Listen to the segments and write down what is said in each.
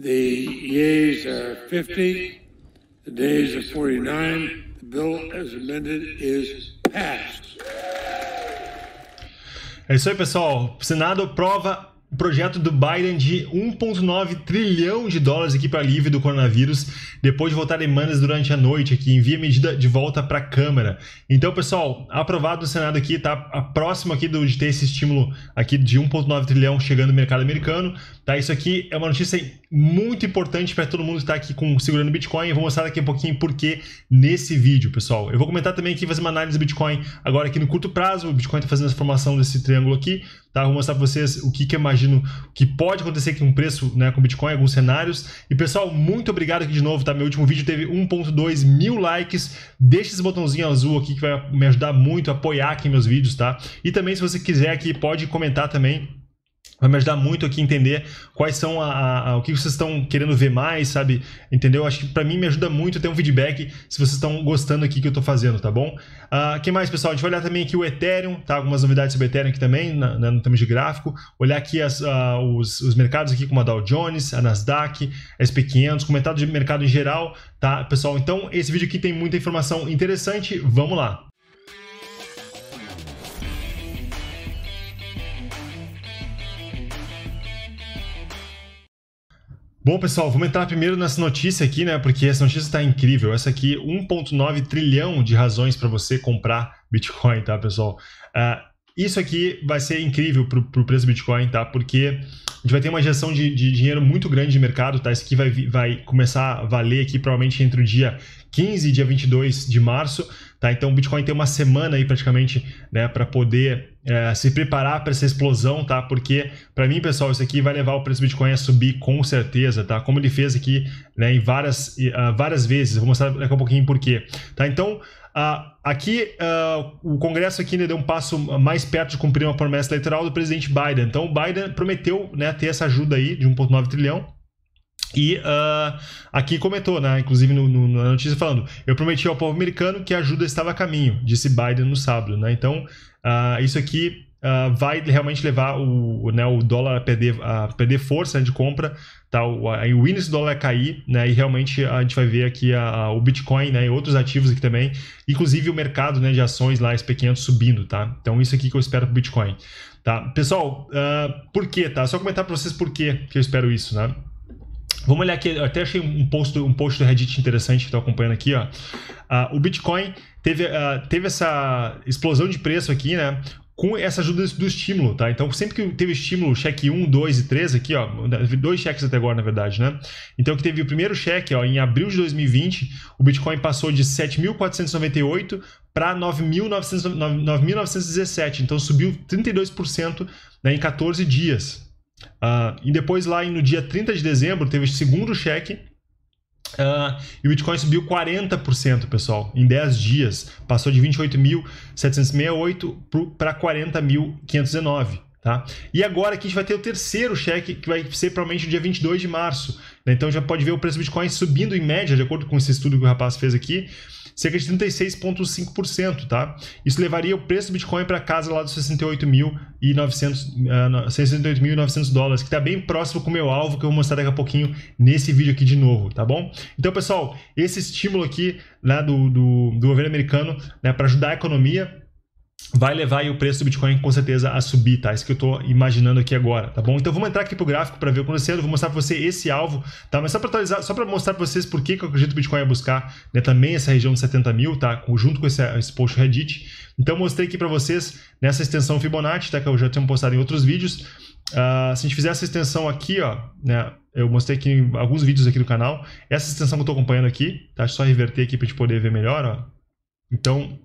The yeas are 50, the nays are 49. The bill as amended is passed. É isso aí, pessoal. O Senado aprova o projeto do Biden de 1,9 trilhão de dólares aqui para alívio do coronavírus, depois de votar demandas durante a noite aqui, envia medida de volta para a Câmara. Então, pessoal, aprovado no Senado aqui, tá próximo aqui do, de ter esse estímulo aqui de 1,9 trilhão chegando no mercado americano, tá? Isso aqui é uma notícia muito importante para todo mundo que está aqui com, segurando Bitcoin. Eu vou mostrar daqui a pouquinho porque nesse vídeo, pessoal. Eu vou comentar também aqui, fazer uma análise do Bitcoin agora aqui no curto prazo. O Bitcoin está fazendo a formação desse triângulo aqui, tá? Vou mostrar para vocês o que, que eu imagino que pode acontecer com um preço né, com Bitcoin, alguns cenários. E pessoal, muito obrigado aqui de novo, tá? Meu último vídeo teve 1.2 mil likes. Deixa esse botãozinho azul aqui que vai me ajudar muito a apoiar aqui meus vídeos, tá? E também se você quiser aqui, pode comentar também vai me ajudar muito aqui a entender quais são a, a, a, o que vocês estão querendo ver mais, sabe? Entendeu? Acho que para mim me ajuda muito ter um feedback se vocês estão gostando aqui que eu tô fazendo, tá bom? Uh, que mais, pessoal? A gente vai olhar também aqui o Ethereum, tá? Algumas novidades sobre Ethereum aqui também, na, na, no termo de gráfico. Olhar aqui as, uh, os, os, mercados aqui como a Dow Jones, a Nasdaq, SP500, comentário de mercado em geral, tá, pessoal? Então, esse vídeo aqui tem muita informação interessante, vamos lá! Bom, pessoal, vamos entrar primeiro nessa notícia aqui, né? Porque essa notícia está incrível. Essa aqui, 1,9 trilhão de razões para você comprar Bitcoin, tá, pessoal? Uh, isso aqui vai ser incrível para o preço do Bitcoin, tá? Porque a gente vai ter uma injeção de, de, dinheiro muito grande de mercado, tá? Isso aqui vai, vai começar a valer aqui provavelmente entre o dia 15 e dia 22 de março. Tá? Então o Bitcoin tem uma semana aí praticamente né, para poder é, se preparar para essa explosão, tá? Porque para mim, pessoal, isso aqui vai levar o preço do Bitcoin a subir com certeza, tá? Como ele fez aqui né, em várias, uh, várias vezes. Vou mostrar daqui a pouquinho por quê. Tá? Então, Uh, aqui, uh, o Congresso aqui né, deu um passo mais perto de cumprir uma promessa eleitoral do presidente Biden. Então, o Biden prometeu né, ter essa ajuda aí de 1,9 trilhão e uh, aqui comentou, né, inclusive no, no, na notícia, falando: Eu prometi ao povo americano que a ajuda estava a caminho, disse Biden no sábado. Né? Então, uh, isso aqui uh, vai realmente levar o, né, o dólar a perder, a perder força né, de compra, tá? o, a, o índice do dólar vai cair, né, e realmente a gente vai ver aqui a, a, o Bitcoin né, e outros ativos aqui também, inclusive o mercado né, de ações lá, SP500 subindo. Tá? Então, isso aqui que eu espero para o Bitcoin. Tá? Pessoal, uh, por quê? Tá? Só comentar para vocês por quê que eu espero isso. Né? Vamos olhar aqui, eu até achei um post, um post do Reddit interessante que estou acompanhando aqui, ó. Uh, o Bitcoin teve, uh, teve essa explosão de preço aqui, né? Com essa ajuda do estímulo, tá? Então, sempre que teve estímulo, cheque 1, 2 e 3 aqui, ó, dois cheques até agora, na verdade, né? Então, que teve o primeiro cheque, ó, em abril de 2020, o Bitcoin passou de 7.498 para 9.917, então subiu 32% né, em 14 dias, Uh, e depois lá no dia 30 de dezembro teve o segundo cheque Uh, e o Bitcoin subiu 40%, pessoal, em 10 dias. Passou de 28.768 para 40.509. Tá? E agora aqui a gente vai ter o terceiro cheque, que vai ser provavelmente o dia 22 de março. Né? Então já pode ver o preço do Bitcoin subindo em média, de acordo com esse estudo que o rapaz fez aqui, cerca de 36,5%, tá? Isso levaria o preço do Bitcoin para casa lá dos 68.900 eh, dólares, que está bem próximo com o meu alvo, que eu vou mostrar daqui a pouquinho nesse vídeo aqui de novo, tá bom? Então, pessoal, esse estímulo aqui né, do, do, do governo americano né, para ajudar a economia vai levar o preço do Bitcoin com certeza a subir, tá? Isso que eu estou imaginando aqui agora, tá bom? Então vamos entrar aqui pro gráfico para ver o que tá acontecendo, vou mostrar para você esse alvo, tá? Mas só para atualizar, só para mostrar para vocês por que, que eu acredito que o Bitcoin ia buscar né, também essa região de 70 mil, tá? Junto com esse, esse post Reddit. Então mostrei aqui para vocês nessa extensão Fibonacci, tá? Que eu já tenho postado em outros vídeos. Uh, se a gente fizer essa extensão aqui, ó, né? Eu mostrei aqui em alguns vídeos aqui do canal. Essa extensão que eu estou acompanhando aqui, tá? Deixa eu só reverter aqui para a gente poder ver melhor, ó. Então,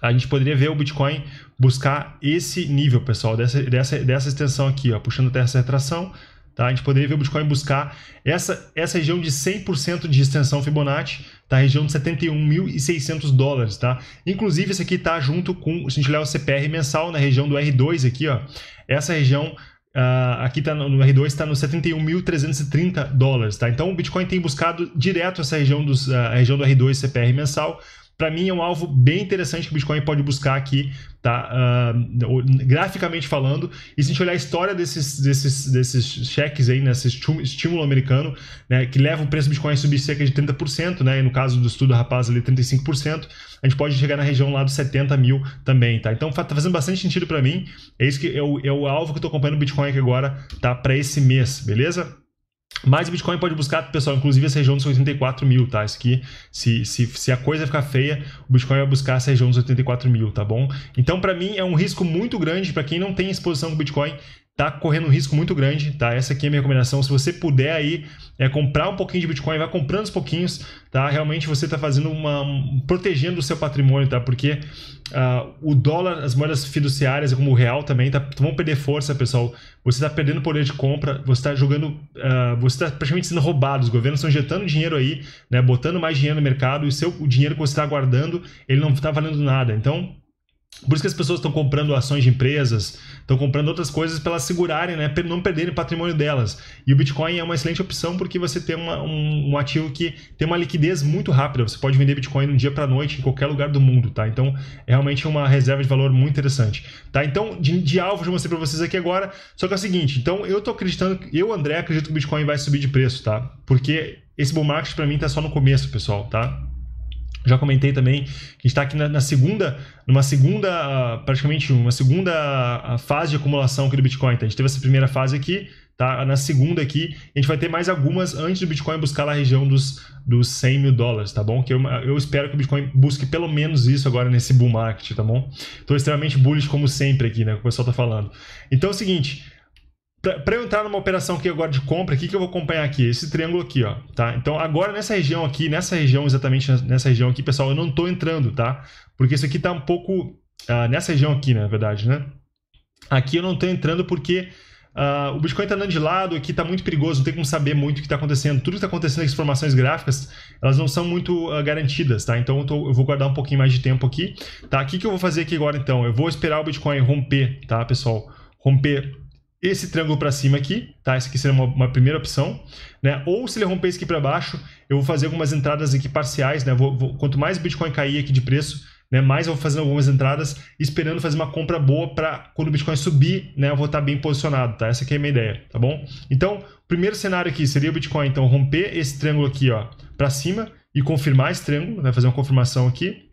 a gente poderia ver o Bitcoin buscar esse nível, pessoal, dessa, dessa, dessa extensão aqui, ó, puxando até essa retração, tá? A gente poderia ver o Bitcoin buscar essa, essa região de 100% de extensão Fibonacci, tá? Região de 71.600 dólares, tá? Inclusive, esse aqui tá junto com, se a gente olhar o CPR mensal na região do R2 aqui, ó, essa região Uh, aqui tá no, no R2 está no 71.330 dólares, tá? Então o Bitcoin tem buscado direto essa região dos uh, região do R2 CPR mensal, para mim é um alvo bem interessante que o Bitcoin pode buscar aqui, tá? Uh, graficamente falando. E se a gente olhar a história desses, desses, desses cheques aí, nesse né? estímulo americano, né? Que leva o preço do Bitcoin a subir cerca de 30%, né? E no caso do estudo rapaz ali, 35%, a gente pode chegar na região lá dos 70 mil também, tá? Então tá fazendo bastante sentido para mim. É isso que é o, é o alvo que eu tô acompanhando o Bitcoin aqui agora, tá? Para esse mês, beleza? Mas o Bitcoin pode buscar, pessoal, inclusive essa região dos 84 mil, tá? Isso aqui, se, se, se a coisa ficar feia, o Bitcoin vai buscar essa região dos 84 mil, tá bom? Então, para mim, é um risco muito grande para quem não tem exposição com o Bitcoin tá correndo um risco muito grande, tá? Essa aqui é a minha recomendação. Se você puder aí é comprar um pouquinho de Bitcoin, vai comprando os pouquinhos, tá? Realmente você está fazendo uma protegendo o seu patrimônio, tá? Porque uh, o dólar, as moedas fiduciárias, como o real também, tá, vão perder força, pessoal. Você está perdendo poder de compra, você está jogando, uh, você está praticamente sendo roubado. Os governos estão injetando dinheiro aí, né? Botando mais dinheiro no mercado e seu, o dinheiro que você está guardando, ele não está valendo nada. Então por isso que as pessoas estão comprando ações de empresas, estão comprando outras coisas para elas segurarem, né? não perderem o patrimônio delas. E o Bitcoin é uma excelente opção porque você tem uma, um, um, ativo que tem uma liquidez muito rápida. Você pode vender Bitcoin um dia para noite em qualquer lugar do mundo, tá? Então é realmente uma reserva de valor muito interessante, tá? Então de, de alvo eu mostrei para vocês aqui agora. Só que é o seguinte, então eu tô acreditando, eu André acredito que o Bitcoin vai subir de preço, tá? Porque esse bull market para mim tá só no começo, pessoal, tá? Já comentei também que está aqui na, na, segunda, numa segunda, praticamente uma segunda ah, fase de acumulação aqui do Bitcoin. Então, A gente teve essa primeira fase aqui, tá? Na segunda aqui, a gente vai ter mais algumas antes do Bitcoin buscar a região dos, dos 100 mil dólares, tá bom? Que eu, eu espero que o Bitcoin busque pelo menos isso agora nesse bull market, tá bom? Estou extremamente bullish como sempre aqui, né? O que o pessoal tá falando. Então é o seguinte, para eu entrar numa operação aqui agora de compra, o que, que eu vou acompanhar aqui? Esse triângulo aqui, ó, tá? Então, agora nessa região aqui, nessa região, exatamente nessa região aqui, pessoal, eu não estou entrando, tá? Porque isso aqui tá um pouco... Uh, nessa região aqui, né, na verdade, né? Aqui eu não estou entrando porque uh, o Bitcoin tá andando de lado, aqui está muito perigoso, não tem como saber muito o que está acontecendo. Tudo que está acontecendo, as informações gráficas, elas não são muito uh, garantidas, tá? Então eu, tô, eu, vou guardar um pouquinho mais de tempo aqui, tá? O que, que eu vou fazer aqui agora, então? Eu vou esperar o Bitcoin romper, tá, pessoal? Romper esse triângulo para cima aqui, tá? Essa aqui seria uma, uma, primeira opção, né? Ou se ele romper esse aqui para baixo, eu vou fazer algumas entradas aqui parciais, né? Vou, vou, quanto mais Bitcoin cair aqui de preço, né? Mais eu vou fazendo algumas entradas, esperando fazer uma compra boa para quando o Bitcoin subir, né? Eu vou estar tá bem posicionado, tá? Essa aqui é a minha ideia, tá bom? Então, primeiro cenário aqui seria o Bitcoin, então, romper esse triângulo aqui, ó, para cima e confirmar esse triângulo, né? Fazer uma confirmação aqui.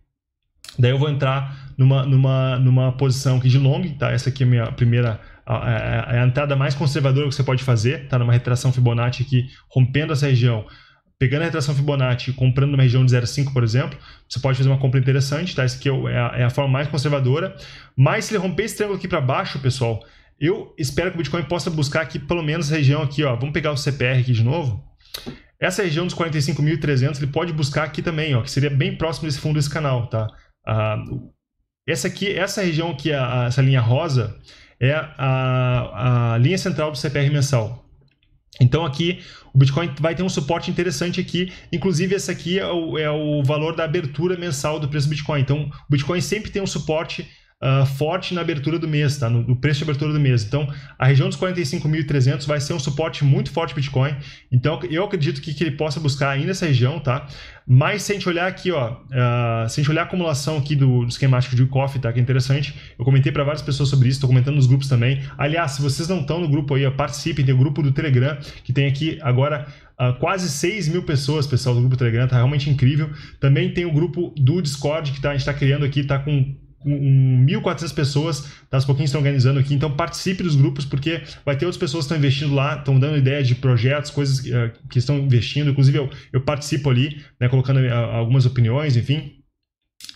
Daí eu vou entrar numa, numa, numa posição aqui de long, tá? Essa aqui é a minha primeira a, a, a é entrada mais conservadora que você pode fazer, tá? Numa retração Fibonacci aqui, rompendo essa região, pegando a retração Fibonacci, comprando numa região de 0,5, por exemplo, você pode fazer uma compra interessante, tá? Isso aqui é, é a, é a forma mais conservadora. Mas se ele romper esse triângulo aqui para baixo, pessoal, eu espero que o Bitcoin possa buscar aqui pelo menos a região aqui, ó. Vamos pegar o CPR aqui de novo. Essa região dos 45.300, ele pode buscar aqui também, ó, que seria bem próximo desse fundo desse canal, tá? Uh, essa aqui, essa região aqui, a, a, essa linha rosa, é a, a linha central do CPR mensal. Então aqui o Bitcoin vai ter um suporte interessante aqui. Inclusive, esse aqui é o, é o valor da abertura mensal do preço do Bitcoin. Então, o Bitcoin sempre tem um suporte uh, forte na abertura do mês, tá? No, no, preço de abertura do mês. Então, a região dos 45.300 vai ser um suporte muito forte para Bitcoin. Então, eu acredito que, que ele possa buscar ainda essa região, tá? Mas se a gente olhar aqui, ó, uh, se a gente olhar a acumulação aqui do, do esquemático de Coffee, tá? Que é interessante. Eu comentei para várias pessoas sobre isso, estou comentando nos grupos também. Aliás, se vocês não estão no grupo aí, participem, tem o grupo do Telegram, que tem aqui agora Uh, quase 6 mil pessoas, pessoal, do grupo Telegram, tá realmente incrível. Também tem o grupo do Discord que tá, a gente está criando aqui, tá com com 1.400 pessoas, das pouquinhas estão organizando aqui. Então participe dos grupos, porque vai ter outras pessoas que estão investindo lá, estão dando ideia de projetos, coisas que, uh, que estão investindo. Inclusive, eu, eu participo ali, né, colocando uh, algumas opiniões, enfim.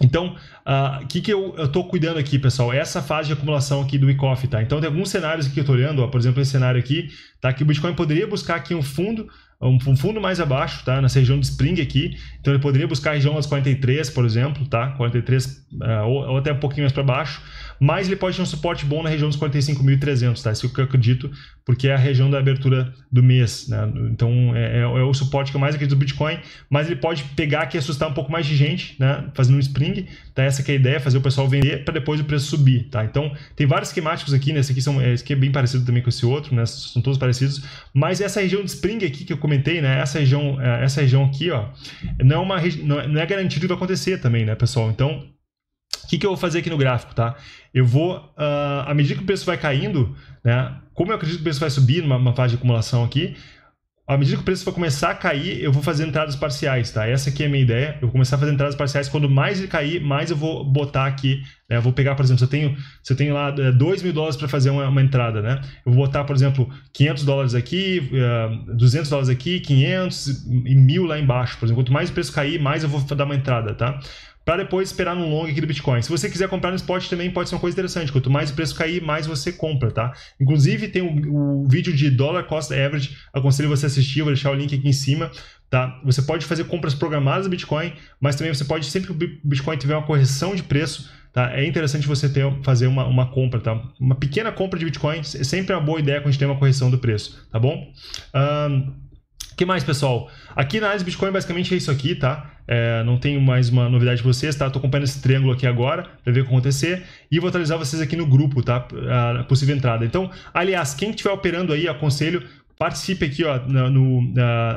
Então, o uh, ah, que, que eu estou cuidando aqui, pessoal? É essa fase de acumulação aqui do ICOF, tá? Então, tem alguns cenários aqui que eu estou olhando, ó, por exemplo, esse cenário aqui, tá? Que o Bitcoin poderia buscar aqui um fundo um, fundo mais abaixo, tá? Nessa região de Spring aqui. Então ele poderia buscar a região das 43, por exemplo, tá? 43 uh, eh, ou, ou, até um pouquinho mais para baixo. Mas ele pode ter um suporte bom na região dos 45.300, tá? Isso é o que eu acredito, porque é a região da abertura do mês, né? Então é, é, é, o suporte que eu mais acredito do Bitcoin, mas ele pode pegar aqui e assustar um pouco mais de gente, né? Fazendo um spring, tá? Essa que é a ideia, fazer o pessoal vender para depois o preço subir, tá? Então tem vários esquemáticos aqui, né? Esse aqui, são, esse aqui é bem parecido também com esse outro, né? São todos parecidos, mas essa região de spring aqui que eu comentei comentei, né? Essa região, é, essa região aqui, ó, não é, uma, é, não é garantido que vai acontecer também, né, pessoal? Então, o que, que eu vou fazer aqui no gráfico, tá? Eu vou, uh, à medida que o preço vai caindo, né? Como eu acredito que o preço vai subir numa, numa fase de acumulação aqui, à medida que o preço for começar a cair, eu vou fazer entradas parciais, tá? Essa aqui é a minha ideia. Eu vou começar a fazer entradas parciais. Quando mais ele cair, mais eu vou botar aqui. Né? Eu vou pegar, por exemplo, se eu tenho, se eu tenho lá 2 é, mil dólares para fazer uma, uma, entrada, né? Eu vou botar, por exemplo, 500 dólares aqui, 200 é, dólares aqui, 500 e mil lá embaixo. Por exemplo, quanto mais o preço cair, mais eu vou dar uma entrada, tá? para depois esperar no long aqui do Bitcoin. Se você quiser comprar no spot também pode ser uma coisa interessante. Quanto mais o preço cair, mais você compra, tá? Inclusive tem o vídeo de Dollar Cost Average, aconselho você assistir, vou deixar o link aqui em cima. Tá? Você pode fazer compras programadas do Bitcoin, mas também você pode, sempre que o Bitcoin tiver uma correção de preço, tá? é interessante você ter, fazer uma, uma compra. Tá? Uma pequena compra de Bitcoin é sempre uma boa ideia quando a gente tem uma correção do preço, tá bom? Um, que mais, pessoal? Aqui na análise Bitcoin basicamente é isso aqui, tá? É, não tenho mais uma novidade para vocês, tá? Tô acompanhando esse triângulo aqui agora para ver o que acontecer e vou atualizar vocês aqui no grupo, tá? A possível entrada. Então, aliás, quem estiver operando aí, aconselho participe aqui, ó, no, uh,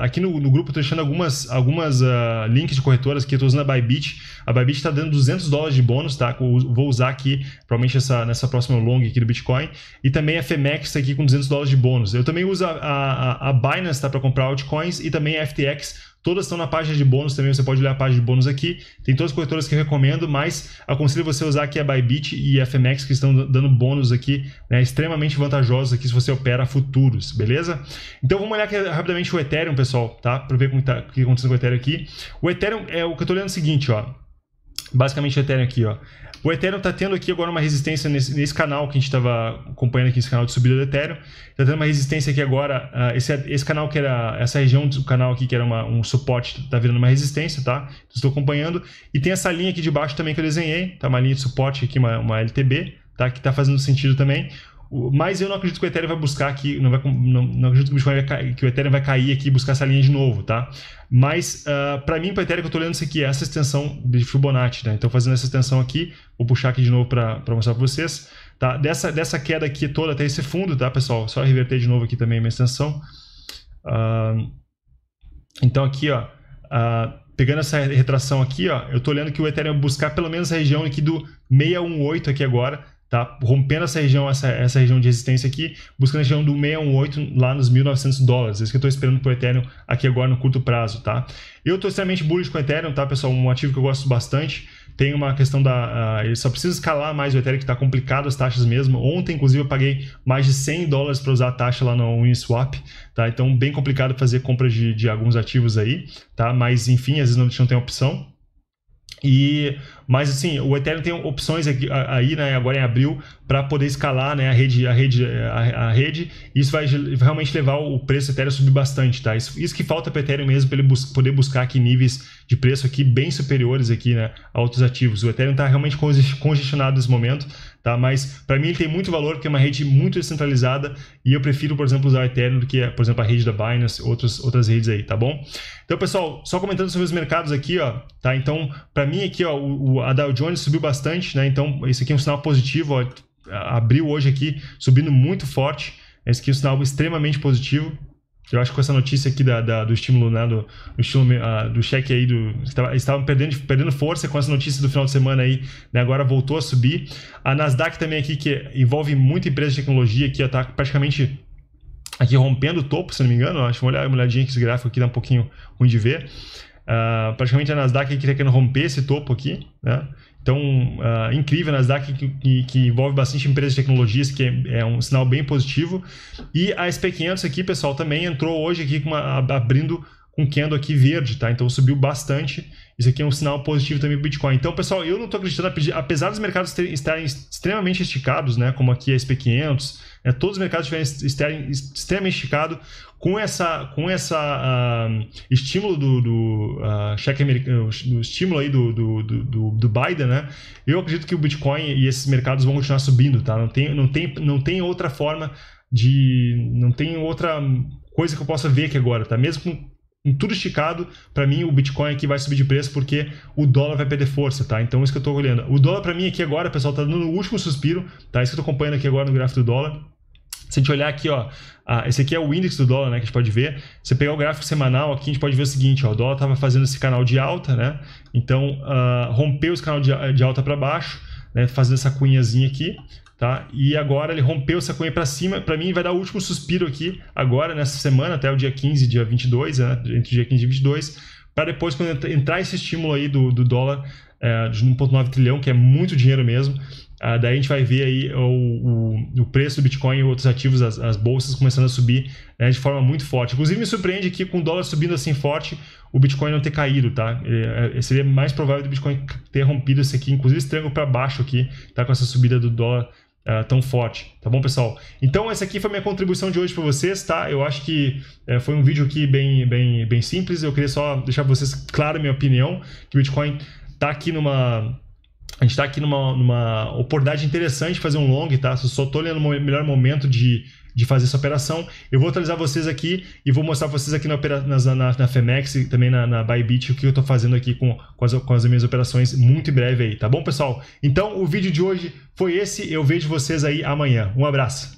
aqui no, no, grupo, tô deixando algumas, algumas uh, links de corretoras que eu tô usando a Bybit. A Bybit está dando 200 dólares de bônus, tá? Vou usar aqui, provavelmente essa, nessa próxima long aqui do Bitcoin. E também a Femex tá aqui com 200 dólares de bônus. Eu também uso a, a, a Binance, tá? Para comprar altcoins e também a FTX Todas estão na página de bônus também, você pode olhar a página de bônus aqui. Tem todas as corretoras que eu recomendo, mas aconselho você usar aqui a Bybit e a FMX que estão dando bônus aqui, né, extremamente vantajosos aqui se você opera futuros, beleza? Então vamos olhar aqui rapidamente o Ethereum, pessoal, tá? Para ver como tá, o que tá aconteceu com o Ethereum aqui. O Ethereum é o que eu estou olhando é o seguinte, ó basicamente o Ethereum aqui, ó. O Ethereum está tendo aqui agora uma resistência nesse, nesse canal que a gente estava acompanhando aqui, esse canal de subida do Ethereum. Está tendo uma resistência aqui agora. Uh, esse, esse canal que era. Essa região do canal aqui, que era uma, um suporte, está virando uma resistência, tá? Estou acompanhando. E tem essa linha aqui de baixo também que eu desenhei, tá? Uma linha de suporte aqui, uma, uma LTB, tá? Que está fazendo sentido também. Mas eu não acredito que o Ethereum vai buscar aqui, não, vai, não, não acredito que o, Bitcoin vai, que o Ethereum vai cair aqui e buscar essa linha de novo, tá? Mas, uh, ah, para mim, para o Ethereum, eu estou lendo isso aqui, é essa extensão de Fibonacci, né? Então, fazendo essa extensão aqui, vou puxar aqui de novo para mostrar para vocês, tá? Dessa, dessa queda aqui toda até esse fundo, tá, pessoal? Só reverter de novo aqui também a minha extensão. Uh, então, aqui, ó, uh, pegando essa retração aqui, ó, eu estou lendo que o Ethereum vai buscar pelo menos a região aqui do 618 aqui agora, tá? Rompendo essa região, essa, essa região de resistência aqui, buscando a região do 618 lá nos 1.900 dólares. É isso que eu estou esperando para o Ethereum aqui agora no curto prazo, tá? Eu estou extremamente bullish com o Ethereum, tá, pessoal? Um ativo que eu gosto bastante. Tem uma questão da... Uh, ele só precisa escalar mais o Ethereum, que está complicado as taxas mesmo. Ontem, inclusive, eu paguei mais de 100 dólares para usar a taxa lá no Uniswap, tá? Então, bem complicado fazer compras de, de alguns ativos aí, tá? Mas, enfim, às vezes não, não tem opção. E, mas assim, o Ethereum tem opções aqui, aí, né, agora em abril, para poder escalar né, a rede, a rede, a, a, rede. Isso vai realmente levar o preço do Ethereum a subir bastante, tá? Isso, isso que falta para o Ethereum mesmo, para ele bus poder buscar aqui níveis de preço aqui bem superiores aqui, né, a outros ativos. O Ethereum está realmente congestionado nesse momento tá? Mas para mim ele tem muito valor porque é uma rede muito descentralizada e eu prefiro, por exemplo, usar o Ethereum do que, por exemplo, a rede da Binance, outras outras redes aí, tá bom? Então, pessoal, só comentando sobre os mercados aqui, ó, tá? Então, para mim aqui, ó, o, a Dow Jones subiu bastante, né? Então, isso aqui é um sinal positivo, ó, abriu hoje aqui subindo muito forte. Esse aqui é um sinal extremamente positivo, eu acho que com essa notícia aqui da, da do estímulo, né, do, do, estímulo, uh, do cheque aí, do, eles estavam perdendo, perdendo força com essa notícia do final de semana aí, né, agora voltou a subir. A Nasdaq também aqui, que envolve muita empresa de tecnologia, que está praticamente aqui rompendo o topo, se não me engano. Acho que uma olhadinha que esse gráfico aqui dá um pouquinho ruim de ver. Uh, praticamente a Nasdaq que está querendo romper esse topo aqui, né? Então, uh, incrível a Nasdaq que, que, que, envolve bastante empresas de tecnologias, que é, é, um sinal bem positivo. E a SP500 aqui, pessoal, também entrou hoje aqui uma, abrindo com um candle aqui verde, tá? Então subiu bastante. Isso aqui é um sinal positivo também para Bitcoin. Então, pessoal, eu não estou acreditando, apesar dos mercados estarem extremamente esticados, né? Como aqui a SP500, né? Todos os mercados estiverem extremamente esticado esticados com essa com essa uh, estímulo do, do uh, cheque americano, do estímulo aí do, do, do, do, Biden, né? Eu acredito que o Bitcoin e esses mercados vão continuar subindo, tá? Não tem, não tem, não tem outra forma de, não tem outra coisa que eu possa ver aqui agora, tá? Mesmo com tudo esticado, para mim o Bitcoin aqui vai subir de preço porque o dólar vai perder força, tá? Então é isso que eu tô olhando. O dólar para mim aqui agora, pessoal, tá dando o último suspiro, tá? É isso que eu tô acompanhando aqui agora no gráfico do dólar. Se a gente olhar aqui, ó, esse aqui é o índice do dólar, né, que a gente pode ver. Se pegar o gráfico semanal aqui, a gente pode ver o seguinte, ó, o dólar estava fazendo esse canal de alta, né? Então, uh, rompeu esse canal de, de alta para baixo, né, fazendo essa cunhazinha aqui, tá? E agora ele rompeu essa cunha para cima, para mim vai dar o último suspiro aqui agora nessa semana até o dia 15, dia 22, né, entre o dia 15 e 22, para depois quando entrar esse estímulo aí do, do dólar é, de 1.9 trilhão, que é muito dinheiro mesmo, ah, daí a gente vai ver aí o, o, o preço do Bitcoin e outros ativos, as, as bolsas começando a subir né, de forma muito forte. Inclusive me surpreende que com o dólar subindo assim forte, o Bitcoin não ter caído, tá? É, é, seria mais provável do Bitcoin ter rompido esse aqui, inclusive esse triângulo para baixo aqui, tá? Com essa subida do dólar Uh, tão forte, tá bom, pessoal? Então, essa aqui foi minha contribuição de hoje para vocês, tá? Eu acho que é, foi um vídeo aqui bem, bem, bem simples. Eu queria só deixar pra vocês clara minha opinião, que o Bitcoin tá aqui numa a gente está aqui numa, numa oportunidade interessante de fazer um long, tá? só estou olhando o melhor momento de, de fazer essa operação. Eu vou atualizar vocês aqui e vou mostrar vocês aqui na, na, na, na Femex e também na, na Bybit o que eu estou fazendo aqui com, com, as, com as minhas operações muito em breve aí, tá bom, pessoal? Então, o vídeo de hoje foi esse. Eu vejo vocês aí amanhã. Um abraço!